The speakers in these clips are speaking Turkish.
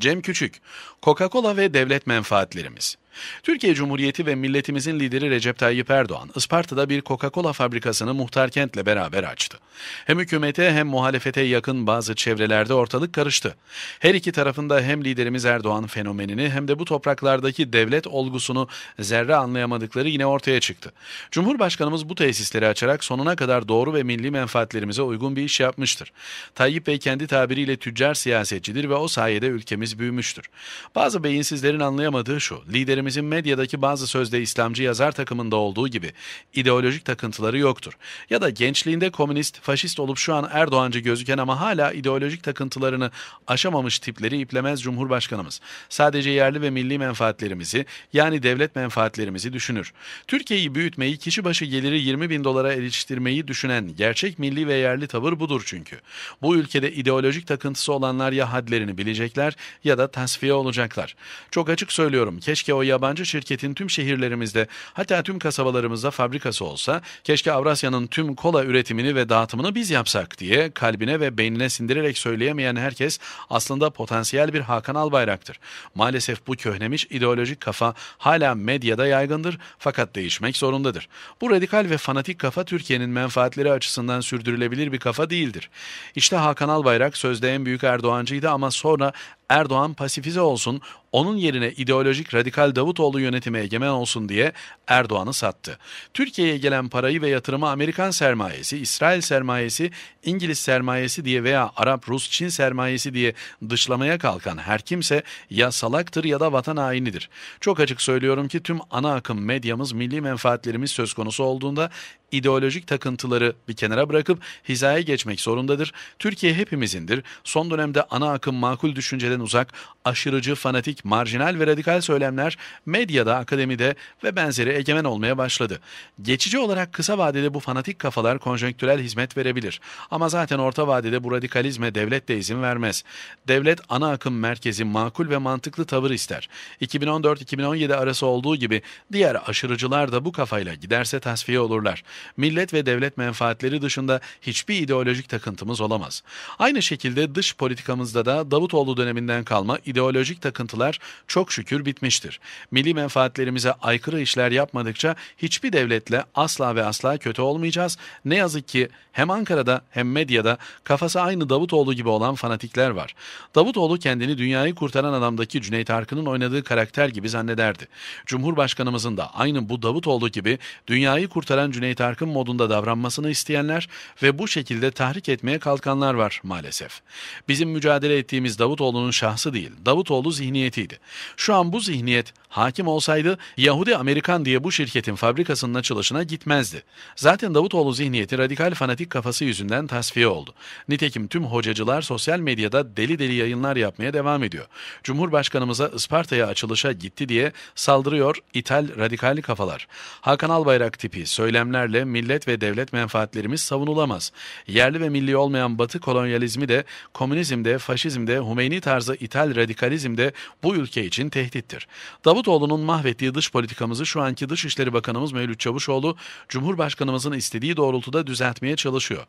Cem Küçük, Coca-Cola ve devlet menfaatlerimiz. Türkiye Cumhuriyeti ve milletimizin lideri Recep Tayyip Erdoğan, Isparta'da bir Coca-Cola fabrikasını Muhtar Kent'le beraber açtı. Hem hükümete hem muhalefete yakın bazı çevrelerde ortalık karıştı. Her iki tarafında hem liderimiz Erdoğan fenomenini hem de bu topraklardaki devlet olgusunu zerre anlayamadıkları yine ortaya çıktı. Cumhurbaşkanımız bu tesisleri açarak sonuna kadar doğru ve milli menfaatlerimize uygun bir iş yapmıştır. Tayyip Bey kendi tabiriyle tüccar siyasetçidir ve o sayede ülkemiz büyümüştür. Bazı beyinsizlerin anlayamadığı şu, liderimiz liderimizin medyadaki bazı sözde İslamcı yazar takımında olduğu gibi ideolojik takıntıları yoktur. Ya da gençliğinde komünist, faşist olup şu an Erdoğancı gözüken ama hala ideolojik takıntılarını aşamamış tipleri iplemez Cumhurbaşkanımız. Sadece yerli ve milli menfaatlerimizi yani devlet menfaatlerimizi düşünür. Türkiye'yi büyütmeyi, kişi başı geliri 20 bin dolara eriştirmeyi düşünen gerçek milli ve yerli tavır budur çünkü. Bu ülkede ideolojik takıntısı olanlar ya hadlerini bilecekler ya da tasfiye olacaklar. Çok açık söylüyorum keşke o yabancı şirketin tüm şehirlerimizde hatta tüm kasabalarımızda fabrikası olsa keşke Avrasya'nın tüm kola üretimini ve dağıtımını biz yapsak diye kalbine ve beynine sindirerek söyleyemeyen herkes aslında potansiyel bir Hakan Albayrak'tır. Maalesef bu köhnemiş ideolojik kafa hala medyada yaygındır fakat değişmek zorundadır. Bu radikal ve fanatik kafa Türkiye'nin menfaatleri açısından sürdürülebilir bir kafa değildir. İşte Hakan Albayrak sözde en büyük Erdoğancıydı ama sonra Erdoğan pasifize olsun, onun yerine ideolojik radikal Davutoğlu yönetimi egemen olsun diye Erdoğan'ı sattı. Türkiye'ye gelen parayı ve yatırımı Amerikan sermayesi, İsrail sermayesi, İngiliz sermayesi diye veya Arap, Rus, Çin sermayesi diye dışlamaya kalkan her kimse ya salaktır ya da vatan hainidir. Çok açık söylüyorum ki tüm ana akım medyamız milli menfaatlerimiz söz konusu olduğunda ideolojik takıntıları bir kenara bırakıp hizaya geçmek zorundadır. Türkiye hepimizindir. Son dönemde ana akım makul düşünceden görüşlerden uzak, aşırıcı, fanatik, marjinal ve radikal söylemler medyada, akademide ve benzeri egemen olmaya başladı. Geçici olarak kısa vadede bu fanatik kafalar konjonktürel hizmet verebilir. Ama zaten orta vadede bu radikalizme devlet de izin vermez. Devlet ana akım merkezi makul ve mantıklı tavır ister. 2014-2017 arası olduğu gibi diğer aşırıcılar da bu kafayla giderse tasfiye olurlar. Millet ve devlet menfaatleri dışında hiçbir ideolojik takıntımız olamaz. Aynı şekilde dış politikamızda da Davutoğlu döneminde döneminden kalma ideolojik takıntılar çok şükür bitmiştir. Milli menfaatlerimize aykırı işler yapmadıkça hiçbir devletle asla ve asla kötü olmayacağız. Ne yazık ki hem Ankara'da hem medyada kafası aynı Davutoğlu gibi olan fanatikler var. Davutoğlu kendini dünyayı kurtaran adamdaki Cüneyt Arkın'ın oynadığı karakter gibi zannederdi. Cumhurbaşkanımızın da aynı bu Davutoğlu gibi dünyayı kurtaran Cüneyt Arkın modunda davranmasını isteyenler ve bu şekilde tahrik etmeye kalkanlar var maalesef. Bizim mücadele ettiğimiz Davutoğlu'nun Davutoğlu'nun şahsı değil, Davutoğlu zihniyetiydi. Şu an bu zihniyet hakim olsaydı Yahudi Amerikan diye bu şirketin fabrikasının açılışına gitmezdi. Zaten Davutoğlu zihniyeti radikal fanatik kafası yüzünden tasfiye oldu. Nitekim tüm hocacılar sosyal medyada deli deli yayınlar yapmaya devam ediyor. Cumhurbaşkanımıza Isparta'ya açılışa gitti diye saldırıyor ithal radikal kafalar. Hakan Albayrak tipi söylemlerle millet ve devlet menfaatlerimiz savunulamaz. Yerli ve milli olmayan Batı kolonyalizmi de komünizmde, faşizmde, Humeyni tarzı tarzı ithal radikalizm de bu ülke için tehdittir. Davutoğlu'nun mahvettiği dış politikamızı şu anki Dışişleri Bakanımız Mevlüt Çavuşoğlu, Cumhurbaşkanımızın istediği doğrultuda düzeltmeye çalışıyor.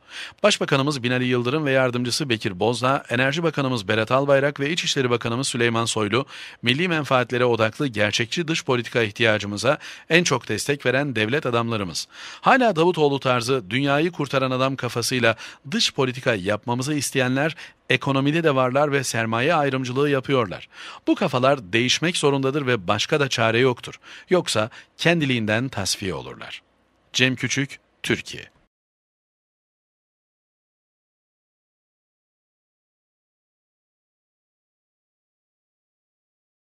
Başbakanımız Binali Yıldırım ve yardımcısı Bekir Bozdağ, Enerji Bakanımız Berat Albayrak ve İçişleri Bakanımız Süleyman Soylu, milli menfaatlere odaklı gerçekçi dış politika ihtiyacımıza en çok destek veren devlet adamlarımız. Hala Davutoğlu tarzı dünyayı kurtaran adam kafasıyla dış politika yapmamızı isteyenler ekonomide de varlar ve sermaye ayrımcılığı yapıyorlar. Bu kafalar değişmek zorundadır ve başka da çare yoktur. Yoksa kendiliğinden tasfiye olurlar. Cem Küçük, Türkiye